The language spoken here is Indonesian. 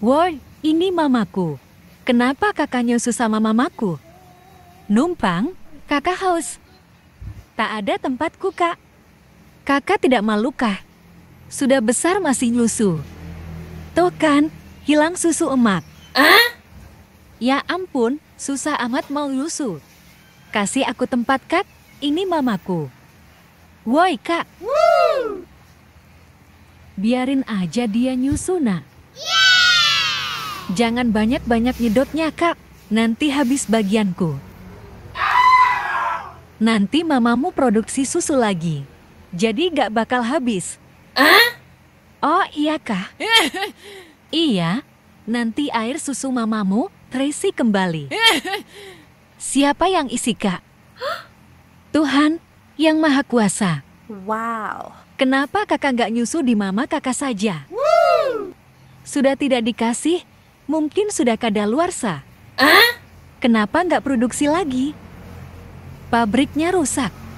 Woi, ini mamaku. Kenapa kakak nyusu sama mamaku? Numpang, kakak haus. Tak ada tempatku, kak. Kakak tidak malu, kak. Sudah besar masih nyusu. Tuh kan, hilang susu emak. Ah? Ya ampun, susah amat mau nyusu. Kasih aku tempat, kak. Ini mamaku. Woi, kak. Woo! Biarin aja dia nyusu, nak. Jangan banyak-banyak nyedotnya, Kak. Nanti habis bagianku. Nanti mamamu produksi susu lagi. Jadi gak bakal habis. Hah? Oh iya, Kak. iya, nanti air susu mamamu terisi kembali. Siapa yang isi, Kak? Tuhan yang Maha Kuasa. Wow. Kenapa kakak gak nyusu di mama kakak saja? Sudah tidak dikasih, Mungkin sudah kadaluarsa. Ah? Kenapa nggak produksi lagi? Pabriknya rusak.